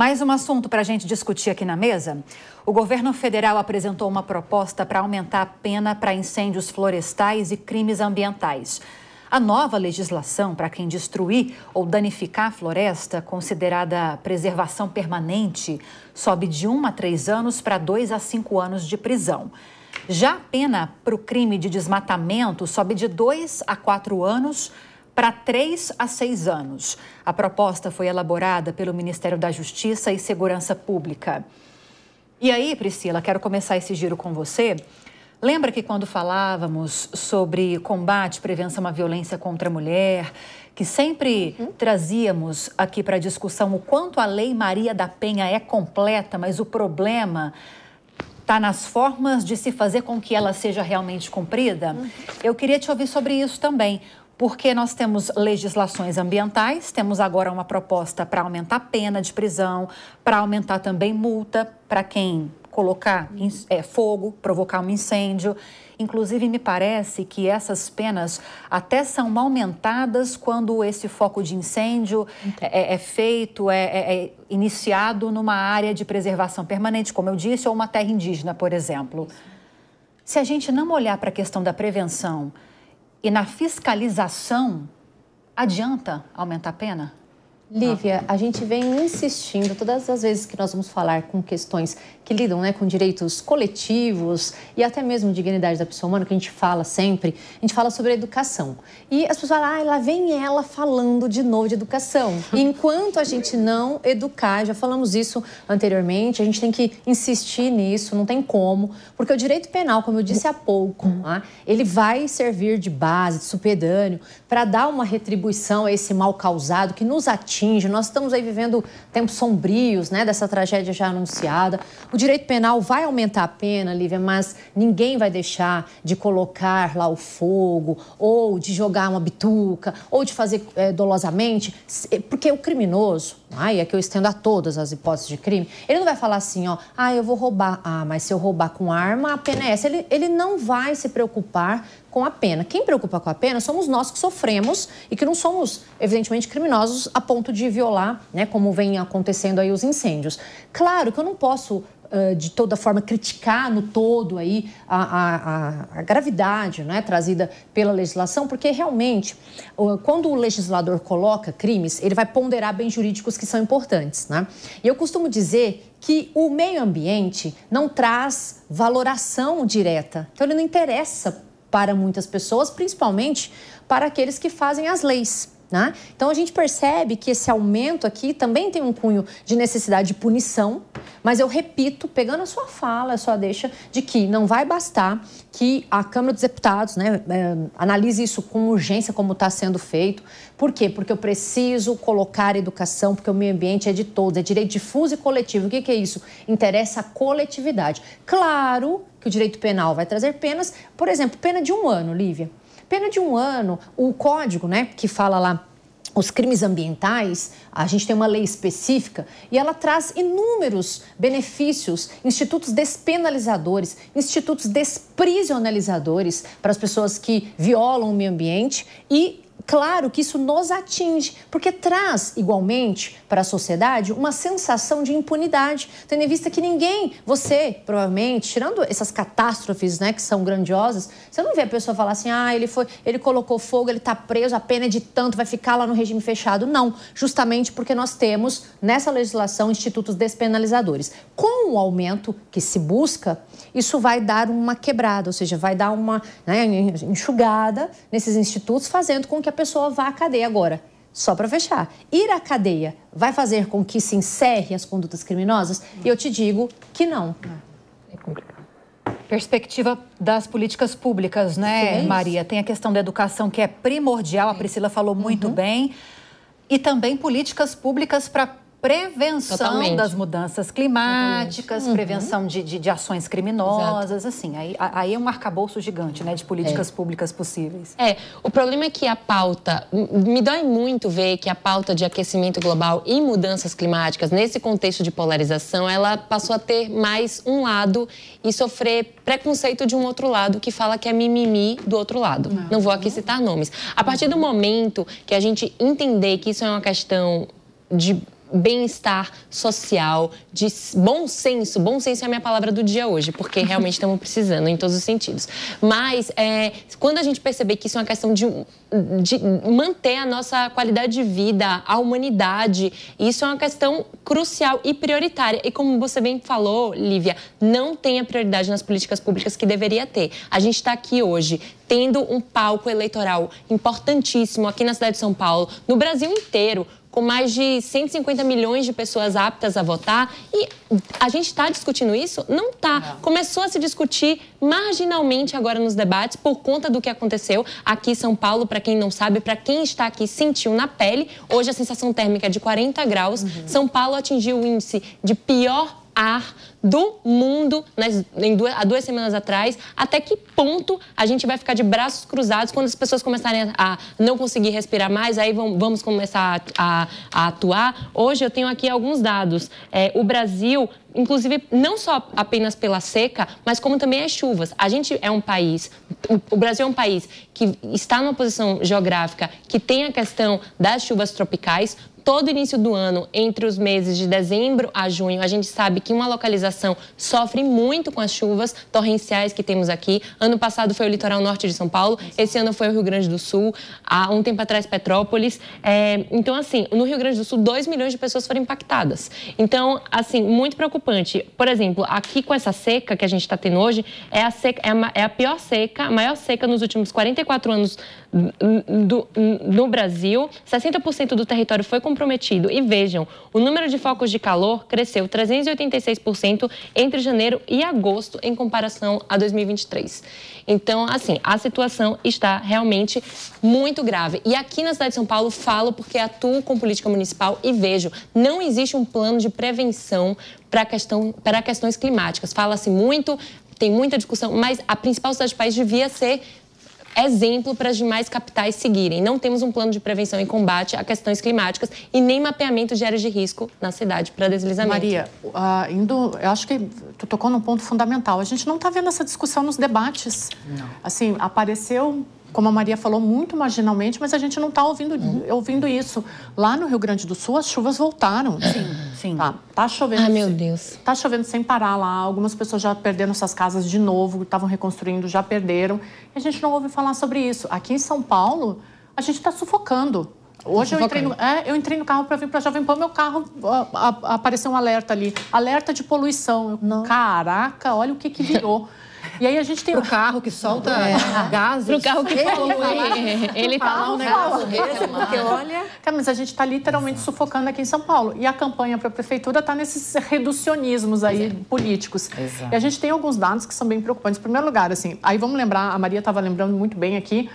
Mais um assunto para a gente discutir aqui na mesa. O governo federal apresentou uma proposta para aumentar a pena para incêndios florestais e crimes ambientais. A nova legislação para quem destruir ou danificar a floresta, considerada preservação permanente, sobe de 1 a 3 anos para 2 a 5 anos de prisão. Já a pena para o crime de desmatamento sobe de 2 a 4 anos para três a seis anos. A proposta foi elaborada pelo Ministério da Justiça e Segurança Pública. E aí, Priscila, quero começar esse giro com você. Lembra que quando falávamos sobre combate, prevenção à violência contra a mulher, que sempre uhum. trazíamos aqui para discussão o quanto a Lei Maria da Penha é completa, mas o problema está nas formas de se fazer com que ela seja realmente cumprida? Uhum. Eu queria te ouvir sobre isso também porque nós temos legislações ambientais, temos agora uma proposta para aumentar a pena de prisão, para aumentar também multa para quem colocar é, fogo, provocar um incêndio. Inclusive, me parece que essas penas até são aumentadas quando esse foco de incêndio é, é, feito, é, é, é, iniciado numa área de preservação permanente, como eu disse, ou uma terra indígena, por exemplo. Se a gente não olhar para a questão da prevenção, e na fiscalização, adianta aumentar a pena? Lívia, a gente vem insistindo todas as vezes que nós vamos falar com questões que lidam né, com direitos coletivos e até mesmo dignidade da pessoa humana, que a gente fala sempre, a gente fala sobre a educação. E as pessoas falam, ah, lá vem ela falando de novo de educação. E enquanto a gente não educar, já falamos isso anteriormente, a gente tem que insistir nisso, não tem como, porque o direito penal, como eu disse há pouco, uhum. né, ele vai servir de base, de supedâneo, para dar uma retribuição a esse mal causado que nos ativa atinge. Nós estamos aí vivendo tempos sombrios, né, dessa tragédia já anunciada. O direito penal vai aumentar a pena, Lívia, mas ninguém vai deixar de colocar lá o fogo, ou de jogar uma bituca, ou de fazer é, dolosamente, é, porque o criminoso, ai, é e aqui eu estendo a todas as hipóteses de crime, ele não vai falar assim, ó, ah, eu vou roubar, ah, mas se eu roubar com arma, a pena é essa. Ele, ele não vai se preocupar com a pena. Quem preocupa com a pena somos nós que sofremos e que não somos, evidentemente, criminosos a ponto de violar, né, como vem acontecendo aí os incêndios. Claro que eu não posso Uh, de toda forma criticar no todo aí a, a, a, gravidade né, trazida pela legislação, porque realmente uh, quando o legislador coloca crimes, ele vai ponderar bens jurídicos que são importantes. Né? E eu costumo dizer que o meio ambiente não traz valoração direta, então ele não interessa para muitas pessoas, principalmente para aqueles que fazem as leis. Né? Então a gente percebe que esse aumento aqui também tem um cunho de necessidade de punição, mas eu repito, pegando a sua fala, a sua deixa, de que não vai bastar que a Câmara dos Deputados né, é, analise isso com urgência, como está sendo feito. Por quê? Porque eu preciso colocar educação, porque o meio ambiente é de todos, é direito difuso e coletivo. O que, que é isso? Interessa a coletividade. Claro que o direito penal vai trazer penas, por exemplo, pena de um ano, Lívia. Pena de um ano. O código, né, que fala lá os crimes ambientais, a gente tem uma lei específica e ela traz inúmeros benefícios, institutos despenalizadores, institutos desprisionalizadores para as pessoas que violam o meio ambiente e Claro que isso nos atinge, porque traz igualmente para a sociedade uma sensação de impunidade, tendo em vista que ninguém, você provavelmente, tirando essas catástrofes, né, que são grandiosas, você não vê a pessoa falar assim: "Ah, ele foi, ele colocou fogo, ele está preso, a pena é de tanto, vai ficar lá no regime fechado". Não, justamente porque nós temos nessa legislação institutos despenalizadores. Com o aumento que se busca, isso vai dar uma quebrada, ou seja, vai dar uma né, enxugada nesses institutos, fazendo com que a pessoa vá à cadeia agora. Só para fechar, ir à cadeia vai fazer com que se encerre as condutas criminosas? Eu te digo que não. É complicado. Perspectiva das políticas públicas, né, é Maria? Tem a questão da educação que é primordial, a Priscila falou muito uhum. bem. E também políticas públicas para prevenção Totalmente. das mudanças climáticas, uhum. prevenção de, de, de, ações criminosas, Exato. assim. Aí, aí é um arcabouço gigante, né, de políticas é. públicas possíveis. É, o problema é que a pauta, me dói muito ver que a pauta de aquecimento global e mudanças climáticas, nesse contexto de polarização, ela passou a ter mais um lado e sofrer preconceito de um outro lado que fala que é mimimi do outro lado. Não, Não vou aqui citar nomes. A partir do momento que a gente entender que isso é uma questão de bem-estar social, de bom senso. Bom senso é a minha palavra do dia hoje, porque realmente estamos precisando em todos os sentidos. Mas é, quando a gente perceber que isso é uma questão de, de, manter a nossa qualidade de vida, a humanidade, isso é uma questão crucial e prioritária. E como você bem falou, Lívia, não tem a prioridade nas políticas públicas que deveria ter. A gente está aqui hoje tendo um palco eleitoral importantíssimo aqui na cidade de São Paulo, no Brasil inteiro com mais de 150 milhões de pessoas aptas a votar. E a gente está discutindo isso? Não está. Começou a se discutir marginalmente agora nos debates por conta do que aconteceu aqui em São Paulo. Para quem não sabe, para quem está aqui sentiu na pele, hoje a sensação térmica é de 40 graus. Uhum. São Paulo atingiu o índice de pior ar do mundo nas, duas, há duas semanas atrás. Até que ponto a gente vai ficar de braços cruzados quando as pessoas começarem a, a não conseguir respirar mais? Aí vão, vamos começar a, a, a, atuar. Hoje eu tenho aqui alguns dados. É, o Brasil inclusive não só apenas pela seca, mas como também as chuvas. A gente é um país, o Brasil é um país que está numa posição geográfica que tem a questão das chuvas tropicais todo início do ano, entre os meses de dezembro a junho, a gente sabe que uma localização sofre muito com as chuvas torrenciais que temos aqui. Ano passado foi o litoral norte de São Paulo, esse ano foi o Rio Grande do Sul, há um tempo atrás Petrópolis. É, então, assim, no Rio Grande do Sul, 2 milhões de pessoas foram impactadas. Então, assim, muito preocupante. Por exemplo, aqui com essa seca que a gente está tendo hoje, é a, seca, é, a, é a pior seca, a maior seca nos últimos 44 anos do, do, no Brasil. 60% do território foi comprometido comprometido. E vejam, o número de focos de calor cresceu 386% entre janeiro e agosto em comparação a 2023. Então, assim, a situação está realmente muito grave. E aqui na cidade de São Paulo falo porque atuo com política municipal e vejo, não existe um plano de prevenção para questão, questões climáticas. Fala-se muito, tem muita discussão, mas a principal cidade do país devia ser exemplo para as demais capitais seguirem. Não temos um plano de prevenção e combate a questões climáticas e nem mapeamento de áreas de risco na cidade para deslizamento. Maria, uh, indo, eu acho que tu tocou num ponto fundamental. A gente não está vendo essa discussão nos debates. Não. Assim, apareceu como a Maria falou, muito marginalmente, mas a gente não está ouvindo, ouvindo isso. Lá no Rio Grande do Sul, as chuvas voltaram. É. Sim, sim. Tá, tá chovendo. Ai, ah, meu Deus. Tá chovendo sem parar lá. Algumas pessoas já perderam suas casas de novo, estavam reconstruindo, já perderam. E a gente não ouve falar sobre isso. Aqui em São Paulo, a gente está sufocando. Tá Hoje eu entrei, no, é, eu entrei no carro para vir para Jovem Pan, meu carro a, a, apareceu um alerta ali, alerta de poluição. caraca, olha o que que virou. E aí a gente tem o carro que solta é. gases. Pro carro que polui. Ele tá um negócio desse, porque olha... Cara, mas a gente está literalmente Exato. sufocando aqui em São Paulo. E a campanha para a prefeitura está nesses reducionismos aí Exato. É. políticos. Exato. E a gente tem alguns dados que são bem preocupantes. Em primeiro lugar, assim, aí vamos lembrar, a Maria estava lembrando muito bem aqui,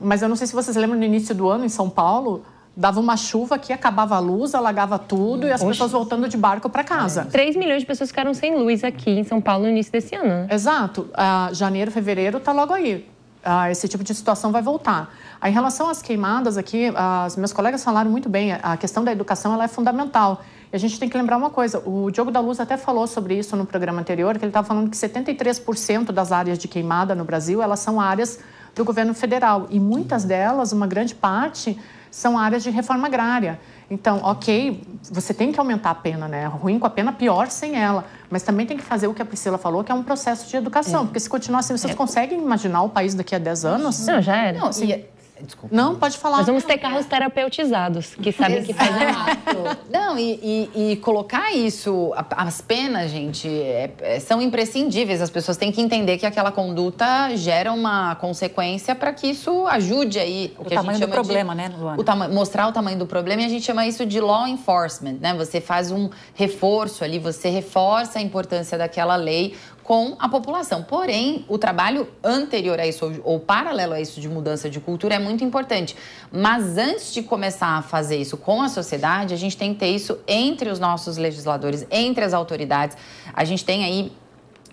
mas eu não sei se vocês lembram no início do ano em São Paulo, Dava uma chuva que acabava a luz, alagava tudo e as Oxe. pessoas voltando de barco para casa. 3 é. milhões de pessoas ficaram sem luz aqui em São Paulo no início desse ano. Né? Exato. Uh, janeiro, fevereiro está logo aí. Uh, esse tipo de situação vai voltar. Uh, em relação às queimadas aqui, as meus colegas falaram muito bem, a questão da educação ela é fundamental. E a gente tem que lembrar uma coisa, o Diogo da Luz até falou sobre isso no programa anterior, que ele estava falando que 73% das áreas de queimada no Brasil, elas são áreas do governo federal. E muitas delas, uma grande parte, são áreas de reforma agrária. Então, ok, você tem que aumentar a pena, né? Ruim com a pena, pior sem ela. Mas também tem que fazer o que a Priscila falou, que é um processo de educação. É. Porque se continuar assim, vocês é. conseguem imaginar o país daqui a 10 anos? Não, já era. Não, assim, e é Desculpa. Não, pode falar. Nós vamos ter carros terapeutizados, que sabem que fazem Não, e, e, e, colocar isso, as penas, gente, é, é, são imprescindíveis. As pessoas têm que entender que aquela conduta gera uma consequência para que isso ajude aí. O, o tamanho do problema, de, né, Luana? O tama mostrar o tamanho do problema e a gente chama isso de law enforcement, né? Você faz um reforço ali, você reforça a importância daquela lei com a população. Porém, o trabalho anterior a isso, ou, ou paralelo a isso de mudança de cultura, é muito importante. Mas antes de começar a fazer isso com a sociedade, a gente tem que ter isso entre os nossos legisladores, entre as autoridades. A gente tem aí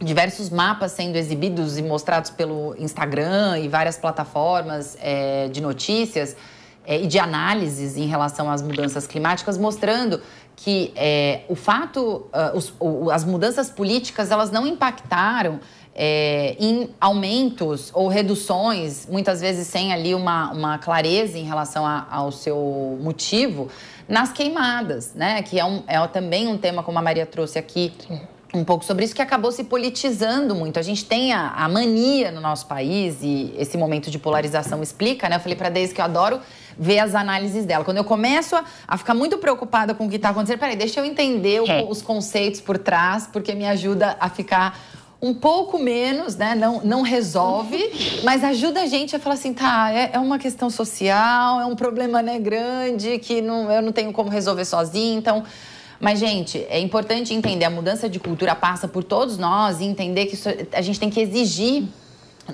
diversos mapas sendo exibidos e mostrados pelo Instagram e várias plataformas é, de notícias é, e de análises em relação às mudanças climáticas, mostrando que é, o fato, uh, os, o, as mudanças políticas, elas não impactaram é, em aumentos ou reduções, muitas vezes sem ali uma, uma clareza em relação a, ao seu motivo, nas queimadas, né? Que é, um, é também um tema, como a Maria trouxe aqui. Um pouco sobre isso que acabou se politizando muito. A gente tem a, a mania no nosso país e esse momento de polarização explica, né? Eu falei para Deise que eu adoro ver as análises dela. Quando eu começo a, a ficar muito preocupada com o que está acontecendo, peraí, deixa eu entender o, é. os conceitos por trás, porque me ajuda a ficar um pouco menos, né? Não, não resolve, mas ajuda a gente a falar assim, tá, é, é, uma questão social, é um problema né, grande que não, eu não tenho como resolver sozinho, então. Mas, gente, é importante entender a mudança de cultura passa por todos nós e entender que isso, a gente tem que exigir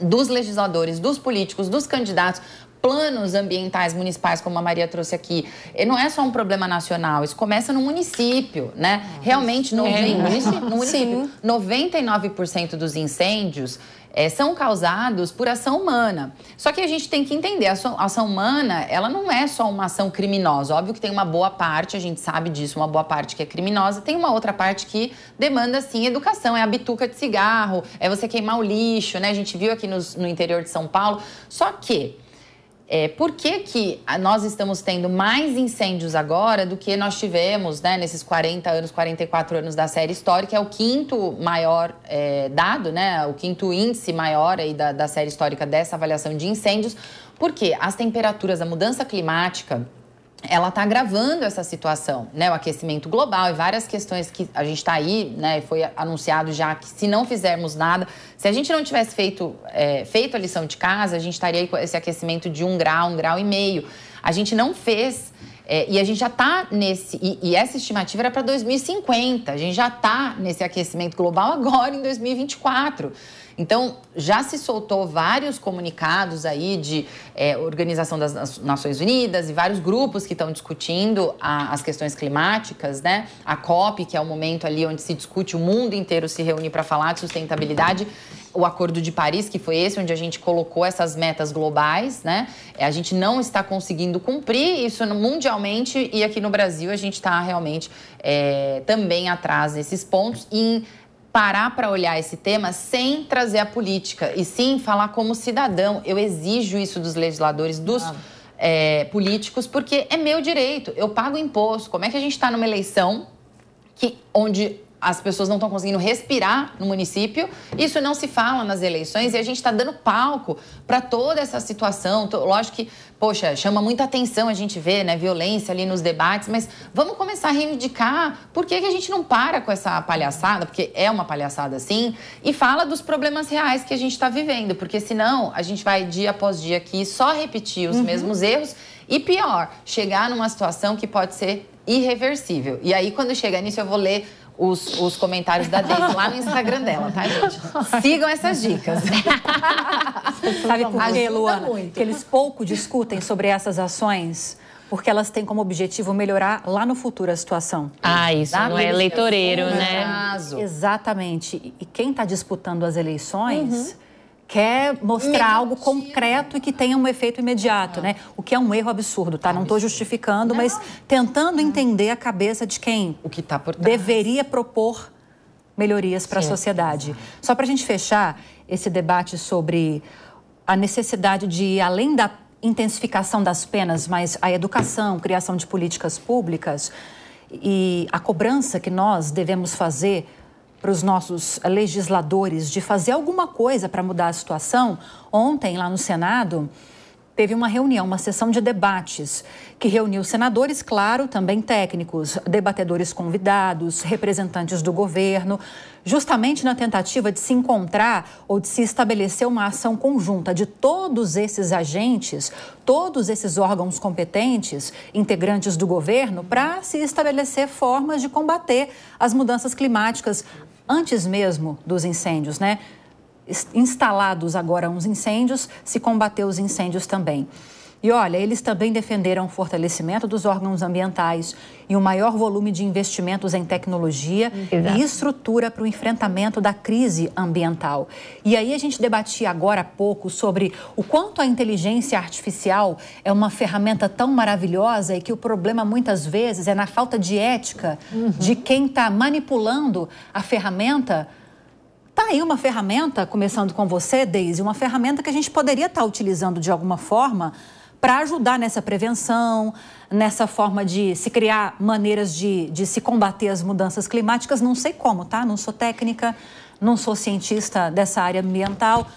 dos legisladores, dos políticos, dos candidatos, planos ambientais municipais, como a Maria trouxe aqui, não é só um problema nacional, isso começa no município, né? Ah, Realmente, é no, é. município, no município, Sim. 99% dos incêndios é, são causados por ação humana. Só que a gente tem que entender, a ação, humana, ela não é só uma ação criminosa. Óbvio que tem uma boa parte, a gente sabe disso, uma boa parte que é criminosa, tem uma outra parte que demanda, sim, educação. É a bituca de cigarro, é você queimar o lixo, né? A gente viu aqui no interior de São Paulo. Só que é, por que, que nós estamos tendo mais incêndios agora do que nós tivemos né, nesses 40 anos, 44 anos da série histórica? É o quinto maior é, dado, né, o quinto índice maior aí da, da série histórica dessa avaliação de incêndios, porque as temperaturas, a mudança climática ela está agravando essa situação, né? O aquecimento global e várias questões que a gente está aí, né? Foi anunciado já que se não fizermos nada, se a gente não tivesse feito, é, feito a lição de casa, a gente estaria aí com esse aquecimento de um grau, um grau e meio. A gente não fez. É, e a gente já está nesse. E, e, essa estimativa era para 2050. A gente já está nesse aquecimento global agora em 2024. Então, já se soltou vários comunicados aí de é, Organização das Nações Unidas e vários grupos que estão discutindo a, as questões climáticas, né? A COP, que é o momento ali onde se discute, o mundo inteiro se reúne para falar de sustentabilidade o Acordo de Paris, que foi esse, onde a gente colocou essas metas globais, né? A gente não está conseguindo cumprir isso mundialmente e aqui no Brasil a gente está realmente é, também atrás desses pontos. E em parar para olhar esse tema sem trazer a política, e sim falar como cidadão. Eu exijo isso dos legisladores, dos. Ah. É, políticos, porque é meu direito, eu pago imposto. Como é que a gente está numa eleição que, onde as pessoas não estão conseguindo respirar no município. Isso não se fala nas eleições e a gente está dando palco para toda essa situação. Lógico que, poxa, chama muita atenção a gente ver né, violência ali nos debates, mas vamos começar a reivindicar por que, que a gente não para com essa palhaçada, porque é uma palhaçada assim e fala dos problemas reais que a gente está vivendo, porque senão a gente vai dia após dia aqui só repetir os uhum. mesmos erros. E pior, chegar numa situação que pode ser irreversível. E aí, quando chega nisso, eu vou ler os, os comentários da Deise lá no Instagram dela, tá, gente? Sigam essas dicas. Sabe por quê, Luana? Muito. Que eles pouco discutem sobre essas ações porque elas têm como objetivo melhorar lá no futuro a situação. Ah, isso Dá não é eleitoreiro, né? Caso. Exatamente. E quem está disputando as eleições uhum quer mostrar algo concreto e que tenha um efeito imediato, ah. né? O que é um erro absurdo, tá? Não estou justificando, mas tentando entender a cabeça de quem o que tá por trás. deveria propor melhorias para a sociedade. Só para a gente fechar esse debate sobre a necessidade de ir além da intensificação das penas, mas a educação, criação de políticas públicas e a cobrança que nós devemos fazer para os nossos legisladores de fazer alguma coisa para mudar a situação, ontem lá no Senado teve uma reunião, uma sessão de debates, que reuniu senadores, claro, também técnicos, debatedores convidados, representantes do governo, justamente na tentativa de se encontrar ou de se estabelecer uma ação conjunta de todos esses agentes, todos esses órgãos competentes, integrantes do governo, para se estabelecer formas de combater as mudanças climáticas, antes mesmo dos incêndios, né? Instalados agora uns incêndios, se combater os incêndios também. E olha, eles também defenderam o fortalecimento dos órgãos ambientais e o um maior volume de investimentos em tecnologia Exato. e estrutura para o enfrentamento da crise ambiental. E aí a gente debatia agora há pouco sobre o quanto a inteligência artificial é uma ferramenta tão maravilhosa e que o problema muitas vezes é na falta de ética uhum. de quem está manipulando a ferramenta. Tá aí uma ferramenta, começando com você, Deise, uma ferramenta que a gente poderia estar tá utilizando de alguma forma para ajudar nessa prevenção, nessa forma de se criar maneiras de, de se combater as mudanças climáticas. Não sei como, tá? Não sou técnica, não sou cientista dessa área ambiental,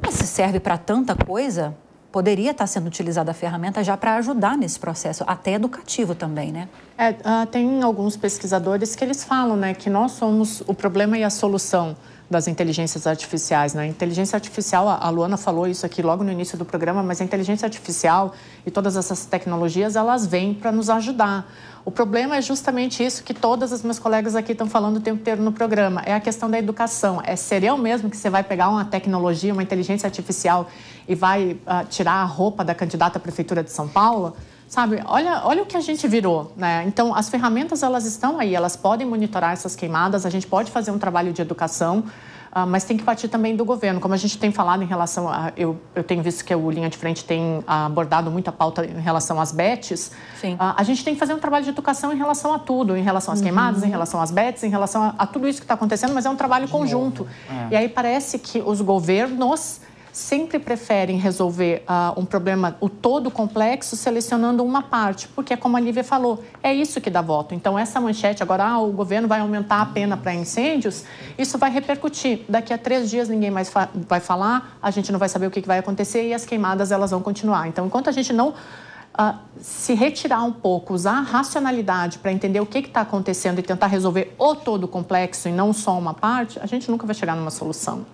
mas se serve para tanta coisa, poderia estar tá sendo utilizada a ferramenta já para ajudar nesse processo, até educativo também, né? É, uh, tem alguns pesquisadores que eles falam, né, que nós somos o problema e a solução das inteligências artificiais. Né? A inteligência artificial, a Luana falou isso aqui logo no início do programa, mas a inteligência artificial e todas essas tecnologias, elas vêm para nos ajudar. O problema é justamente isso que todas as minhas colegas aqui estão falando o tempo inteiro no programa, é a questão da educação. É ser eu mesmo que você vai pegar uma tecnologia, uma inteligência artificial e vai uh, tirar a roupa da candidata à prefeitura de São Paulo? sabe? Olha, olha o que a gente virou, né? Então, as ferramentas, elas estão aí, elas podem monitorar essas queimadas, a gente pode fazer um trabalho de educação, Uh, mas tem que partir também do governo. Como a gente tem falado em relação a. Eu, eu tenho visto que o Linha de Frente tem abordado muita pauta em relação às BETs. Sim. Uh, a gente tem que fazer um trabalho de educação em relação a tudo, em relação às uhum. queimadas, em uhum. relação às BETs, em relação a, a tudo isso que está acontecendo, mas é um trabalho de conjunto. É. E aí parece que os governos sempre preferem resolver uh, um problema, o todo complexo, selecionando uma parte, porque, é como a Lívia falou, é isso que dá voto. Então, essa manchete agora, ah, o governo vai aumentar a pena para incêndios, isso vai repercutir. Daqui a três dias ninguém mais fa vai falar, a gente não vai saber o que, que vai acontecer e as queimadas elas vão continuar. Então, enquanto a gente não Uh, se retirar um pouco, usar a racionalidade para entender o que está acontecendo e tentar resolver o todo complexo e não só uma parte, a gente nunca vai chegar numa solução.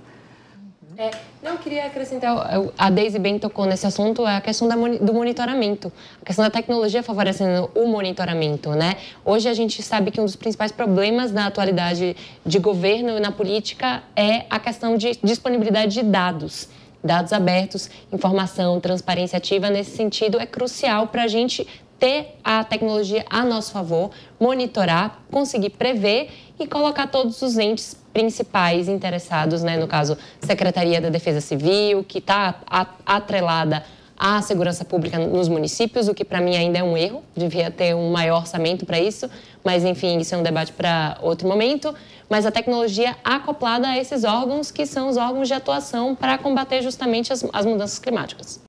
É, não, queria acrescentar, a Daisy bem tocou nesse assunto, é a questão da, do monitoramento, a questão da tecnologia favorecendo o monitoramento, né? Hoje a gente sabe que um dos principais problemas na atualidade de governo e na política é a questão de disponibilidade de dados dados abertos, informação, transparência ativa, nesse sentido, é crucial para a gente ter a tecnologia a nosso favor, monitorar, conseguir prever e colocar todos os entes principais interessados, né? no caso, Secretaria da Defesa Civil, que está atrelada à segurança pública nos municípios, o que para mim ainda é um erro, devia ter um maior orçamento para isso, mas enfim, isso é um debate para outro momento. Mas a tecnologia acoplada a esses órgãos, que são os órgãos de atuação para combater justamente as, as mudanças climáticas.